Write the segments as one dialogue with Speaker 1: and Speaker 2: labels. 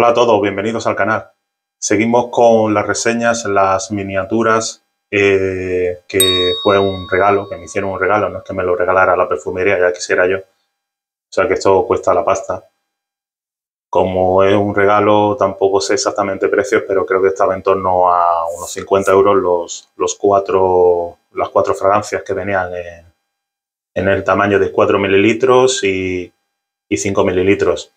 Speaker 1: Hola a todos, bienvenidos al canal. Seguimos con las reseñas, las miniaturas, eh, que fue un regalo, que me hicieron un regalo, no es que me lo regalara la perfumería, ya quisiera yo. O sea que esto cuesta la pasta. Como es un regalo, tampoco sé exactamente precios, pero creo que estaba en torno a unos 50 euros los, los cuatro, las cuatro fragancias que venían en, el tamaño de 4 mililitros y, y 5 mililitros.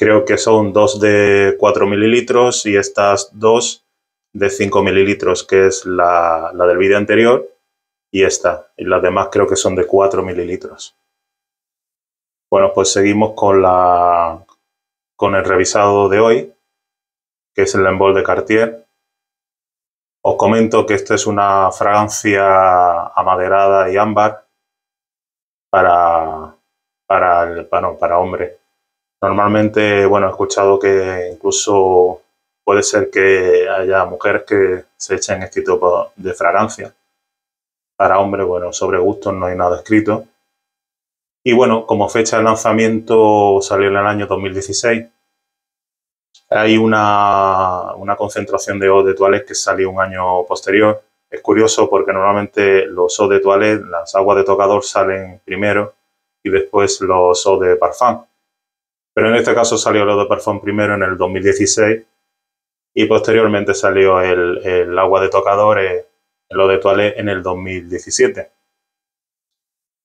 Speaker 1: Creo que son dos de 4 mililitros y estas dos de 5 mililitros, que es la, del vídeo anterior, y esta. Y las demás creo que son de 4 mililitros. Bueno, pues seguimos con, la, con el revisado de hoy, que es el Embol de Cartier. Os comento que esta es una fragancia amaderada y ámbar para, para, el, para hombre. Normalmente, bueno, he escuchado que incluso puede ser que haya mujeres que se echen este tipo de fragancia. Para hombres, bueno, sobre gustos no hay nada escrito. Y bueno, como fecha de lanzamiento salió en el año 2016. Hay una, concentración de eau de toilette que salió un año posterior. Es curioso porque normalmente los eau de toilette, las aguas de tocador salen primero y después los eau de parfum. Pero en este caso salió el de Parfum primero en el 2016 y posteriormente salió el, agua de tocadores, el Eau de Toilette, en el 2017.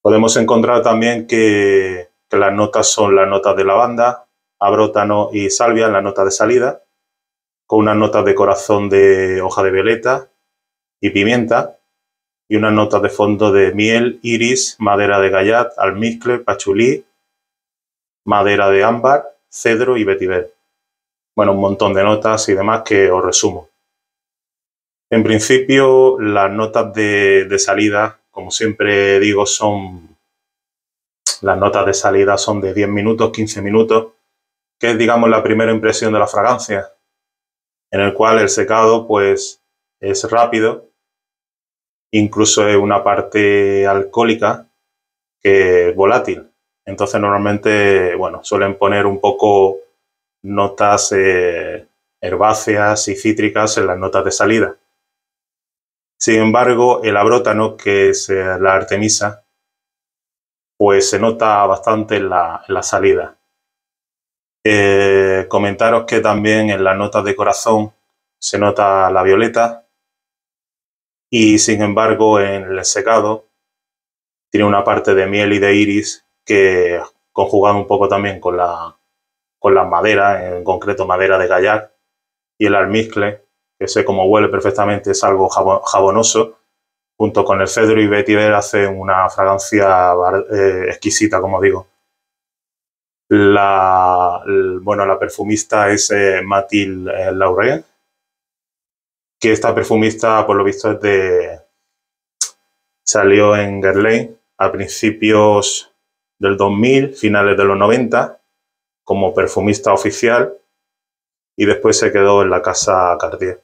Speaker 1: Podemos encontrar también que, las notas son las notas de lavanda, abrótano y salvia, la nota de salida, con unas notas de corazón de hoja de violeta y pimienta, y unas notas de fondo de miel, iris, madera de gallat, almizcle, pachulí madera de ámbar, cedro y vetiver. Bueno, un montón de notas y demás que os resumo. En principio, las notas de, salida, como siempre digo, son... Las notas de salida son de 10 minutos, 15 minutos, que es, digamos, la primera impresión de la fragancia, en el cual el secado, pues, es rápido, incluso es una parte alcohólica que es volátil. Entonces normalmente, bueno, suelen poner un poco notas eh, herbáceas y cítricas en las notas de salida. Sin embargo, el abrótano, que es eh, la artemisa, pues se nota bastante en la, salida. Eh, comentaros que también en las notas de corazón se nota la violeta y sin embargo en el secado tiene una parte de miel y de iris que conjugado un poco también con la, con las madera, en concreto madera de Gayac y el almizcle, que sé cómo huele perfectamente, es algo jabonoso, junto con el cedro y vetiver hace una fragancia eh, exquisita, como digo. La, bueno, la perfumista es eh, Mathilde Matil eh, Lauré, que esta perfumista, por lo visto, de... salió en Guerlain a principios del 2000, finales de los 90, como perfumista oficial y después se quedó en la casa Cartier.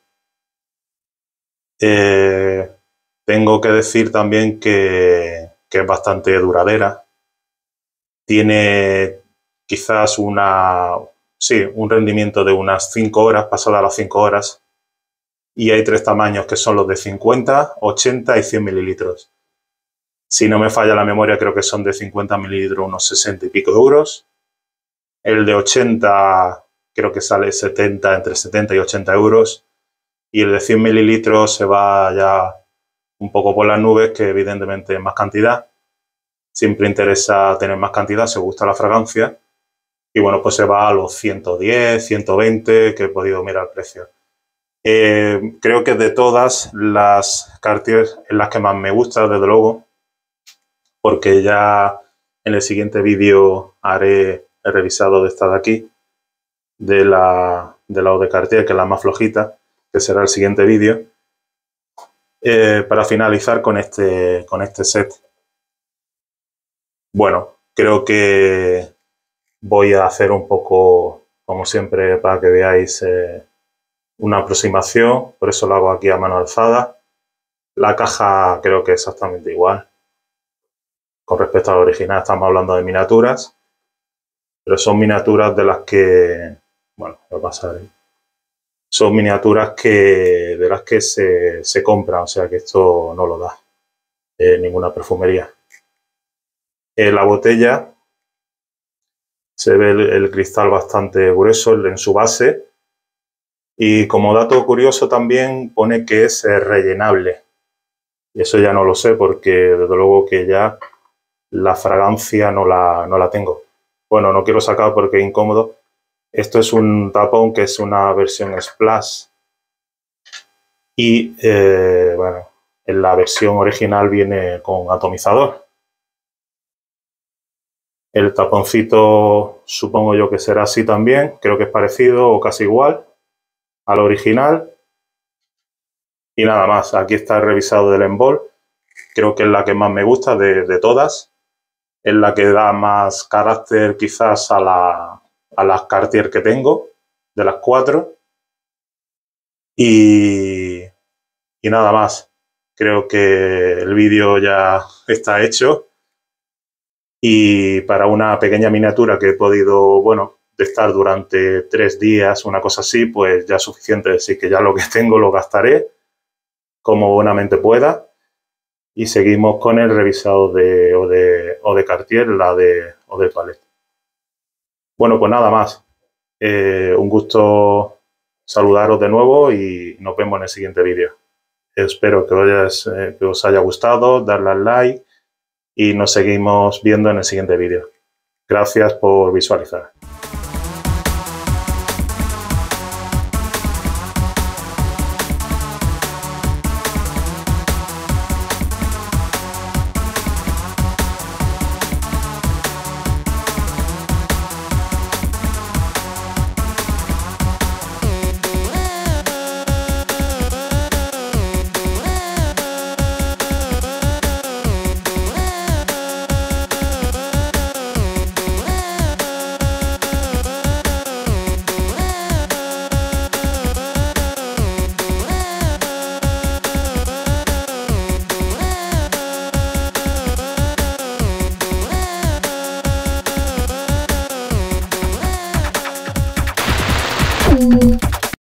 Speaker 1: Eh, tengo que decir también que, es bastante duradera. Tiene quizás una, sí, un rendimiento de unas 5 horas, a las 5 horas. Y hay tres tamaños que son los de 50, 80 y 100 mililitros. Si no me falla la memoria, creo que son de 50 mililitros unos 60 y pico euros. El de 80 creo que sale 70, entre 70 y 80 euros. Y el de 100 mililitros se va ya un poco por las nubes, que evidentemente es más cantidad. Siempre interesa tener más cantidad, se gusta la fragancia. Y bueno, pues se va a los 110, 120, que he podido mirar el precio. Eh, creo que de todas las Cartier en las que más me gusta, desde luego porque ya en el siguiente vídeo haré el revisado de esta de aquí, de la, de la Cartier, que es la más flojita, que será el siguiente vídeo, eh, para finalizar con este, con este set. Bueno, creo que voy a hacer un poco, como siempre, para que veáis eh, una aproximación, por eso lo hago aquí a mano alzada. La caja creo que es exactamente igual, con respecto a original estamos hablando de miniaturas, pero son miniaturas de las que, bueno, son miniaturas que, de las que se, se compran, o sea que esto no lo da eh, ninguna perfumería. En la botella se ve el, el cristal bastante grueso en su base, y como dato curioso también pone que es eh, rellenable. Y eso ya no lo sé porque desde luego que ya la fragancia no la, no la tengo. Bueno, no quiero sacar porque es incómodo. Esto es un tapón que es una versión splash. Y eh, bueno, en la versión original viene con atomizador. El taponcito supongo yo que será así también. Creo que es parecido o casi igual al original. Y nada más, aquí está el revisado del embol. Creo que es la que más me gusta de todas es la que da más carácter quizás a, la, a las Cartier que tengo, de las cuatro. Y, y nada más. Creo que el vídeo ya está hecho. Y para una pequeña miniatura que he podido, bueno, de estar durante tres días, una cosa así, pues ya es suficiente decir que ya lo que tengo lo gastaré como buenamente pueda y seguimos con el revisado de, o, de, o de Cartier, la de, o de Palette. Bueno, pues nada más. Eh, un gusto saludaros de nuevo y nos vemos en el siguiente vídeo. Espero que, os haya, eh, que os haya gustado, darle al like y nos seguimos viendo en el siguiente vídeo. Gracias por visualizar.